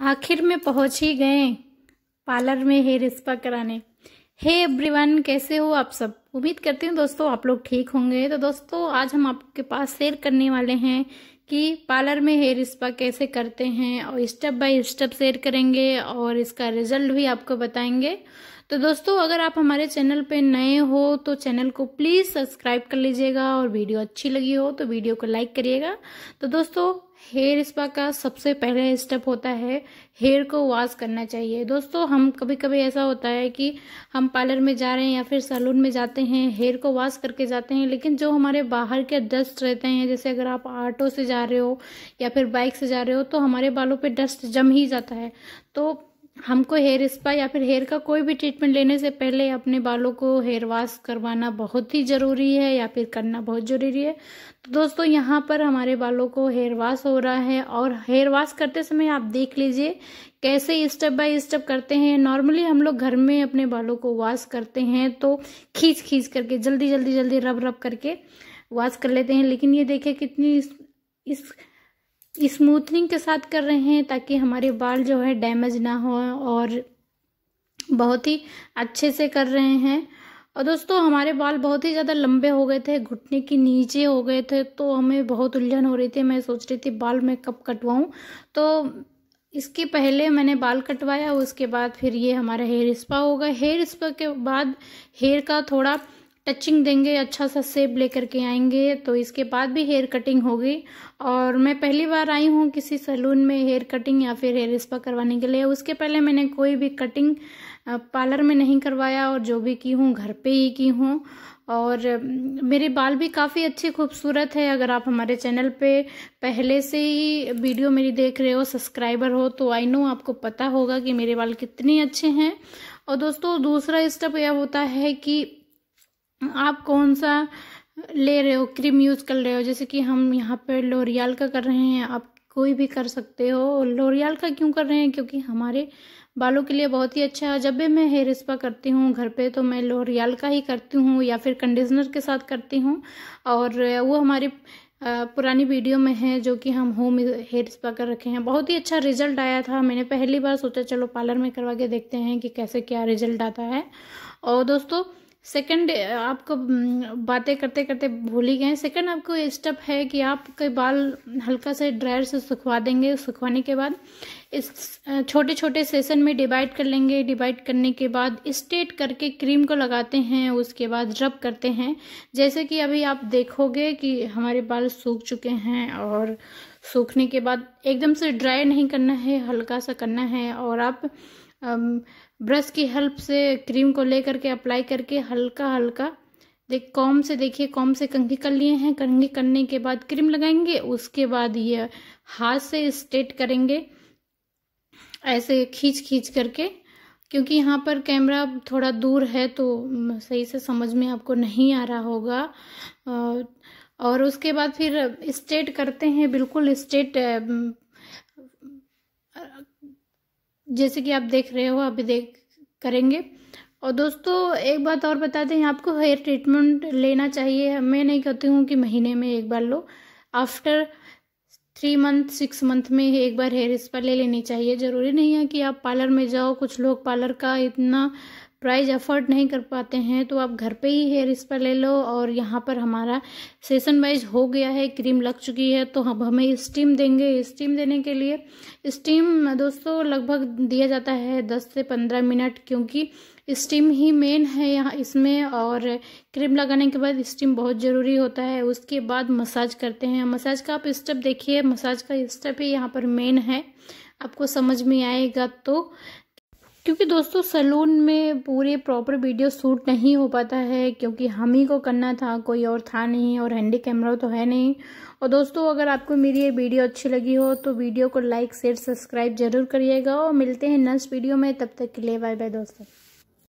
आखिर में पहुंच ही गए पार्लर में हेयर स्पा कराने हे hey एवरीवन कैसे हो आप सब उम्मीद करती हूँ दोस्तों आप लोग ठीक होंगे तो दोस्तों आज हम आपके पास शेयर करने वाले हैं कि पार्लर में हेयर स्पा कैसे करते हैं और स्टेप बाय स्टेप शेयर करेंगे और इसका रिजल्ट भी आपको बताएंगे तो दोस्तों अगर आप हमारे चैनल पे नए हो तो चैनल को प्लीज़ सब्सक्राइब कर लीजिएगा और वीडियो अच्छी लगी हो तो वीडियो को लाइक करिएगा तो दोस्तों हेयर स्पा का सबसे पहले स्टेप होता है हेयर को वॉश करना चाहिए दोस्तों हम कभी कभी ऐसा होता है कि हम पार्लर में जा रहे हैं या फिर सैलून में जाते हैं हेयर को वॉश करके जाते हैं लेकिन जो हमारे बाहर के डस्ट रहते हैं जैसे अगर आप ऑटो से जा रहे हो या फिर बाइक से जा रहे हो तो हमारे बालों पे डस्ट जम ही जाता है तो हमको हेयर स्पा या फिर हेयर का कोई भी ट्रीटमेंट लेने से पहले अपने बालों को हेयर वॉश करवाना बहुत ही ज़रूरी है या फिर करना बहुत ज़रूरी है तो दोस्तों यहाँ पर हमारे बालों को हेयर वॉश हो रहा है और हेयर वॉश करते समय आप देख लीजिए कैसे स्टेप बाय स्टेप करते हैं नॉर्मली हम लोग घर में अपने बालों को वॉश करते हैं तो खींच खींच करके जल्दी जल्दी जल्दी रब रब करके वॉश कर लेते हैं लेकिन ये देखे कितनी इस, इस स्मूथनिंग के साथ कर रहे हैं ताकि हमारे बाल जो है डैमेज ना हो और बहुत ही अच्छे से कर रहे हैं और दोस्तों हमारे बाल बहुत ही ज़्यादा लंबे हो गए थे घुटने के नीचे हो गए थे तो हमें बहुत उलझन हो रही थी मैं सोच रही थी बाल मैं कब कटवाऊँ तो इसके पहले मैंने बाल कटवाया उसके बाद फिर ये हमारा हेयर स्पा होगा हेयर स्पा के बाद हेयर का थोड़ा टचिंग देंगे अच्छा सा सेप लेकर के आएंगे तो इसके बाद भी हेयर कटिंग होगी और मैं पहली बार आई हूँ किसी सैलून में हेयर कटिंग या फिर हेयर स्पा करवाने के लिए उसके पहले मैंने कोई भी कटिंग पार्लर में नहीं करवाया और जो भी की हूँ घर पे ही की हूँ और मेरे बाल भी काफ़ी अच्छे खूबसूरत है अगर आप हमारे चैनल पे पहले से ही वीडियो मेरी देख रहे हो सब्सक्राइबर हो तो आई नो आपको पता होगा कि मेरे बाल कितने अच्छे हैं और दोस्तों दूसरा स्टेप यह होता है कि आप कौन सा ले रहे हो क्रीम यूज़ कर रहे हो जैसे कि हम यहाँ पर लोरियाल का कर रहे हैं आप कोई भी कर सकते हो लोरियाल का क्यों कर रहे हैं क्योंकि हमारे बालों के लिए बहुत ही अच्छा है जब भी मैं हेयर स्पा करती हूँ घर पे तो मैं लोरियाल का ही करती हूँ या फिर कंडीशनर के साथ करती हूँ और वो हमारी पुरानी वीडियो में है जो कि हम होम हेयर स्पा कर रखे हैं बहुत ही अच्छा रिजल्ट आया था मैंने पहली बार सोचा चलो पार्लर में करवा के देखते हैं कि कैसे क्या रिजल्ट आता है और दोस्तों सेकंड आपको हम्म, बातें करते करते भूल ही गए सेकंड आपको ये स्टेप है कि आप बाल हल्का से ड्रायर से सुखवा देंगे सुखवाने के बाद इस छोटे छोटे सेशन में डिवाइड कर लेंगे डिवाइड करने के बाद स्टेट करके क्रीम को लगाते हैं उसके बाद रब करते हैं जैसे कि अभी आप देखोगे कि हमारे बाल सूख चुके हैं और सूखने के बाद एकदम से ड्राई नहीं करना है हल्का सा करना है और आप ब्रश की हेल्प से क्रीम को लेकर के अप्लाई करके हल्का हल्का देख कॉम से देखिए कॉम से कंघी कर लिए हैं कंघी करने के बाद क्रीम लगाएंगे उसके बाद ये हाथ से स्ट्रेट करेंगे ऐसे खींच खींच करके क्योंकि यहाँ पर कैमरा थोड़ा दूर है तो सही से समझ में आपको नहीं आ रहा होगा और उसके बाद फिर स्ट्रेट करते हैं बिल्कुल स्ट्रेट जैसे कि आप देख रहे हो अभी देख करेंगे और दोस्तों एक बात और बता दें आपको हेयर ट्रीटमेंट लेना चाहिए मैं नहीं कहती हूँ कि महीने में एक बार लो after three month six month में एक बार हेयर स्पा ले लेनी चाहिए ज़रूरी नहीं है कि आप पार्लर में जाओ कुछ लोग पार्लर का इतना प्राइस अफोर्ड नहीं कर पाते हैं तो आप घर पे ही हेयर स्पा ले लो और यहाँ पर हमारा सेशन वाइज हो गया है क्रीम लग चुकी है तो हम हमें स्टीम देंगे स्टीम देने के लिए स्टीम दोस्तों लगभग दिया जाता है दस से पंद्रह मिनट क्योंकि स्टीम ही मेन है यहाँ इसमें और क्रीम लगाने के बाद स्टीम बहुत ज़रूरी होता है उसके बाद मसाज करते हैं मसाज का आप स्टेप देखिए मसाज का स्टेप ही यहाँ पर मेन है आपको समझ में आएगा तो क्योंकि दोस्तों सैलून में पूरे प्रॉपर वीडियो शूट नहीं हो पाता है क्योंकि हम ही को करना था कोई और था नहीं और हैंडी कैमरा तो है नहीं और दोस्तों अगर आपको मेरी ये वीडियो अच्छी लगी हो तो वीडियो को लाइक शेयर सब्सक्राइब जरूर करिएगा और मिलते हैं नेक्स्ट वीडियो में तब तक के लिए बाय बाय दोस्तों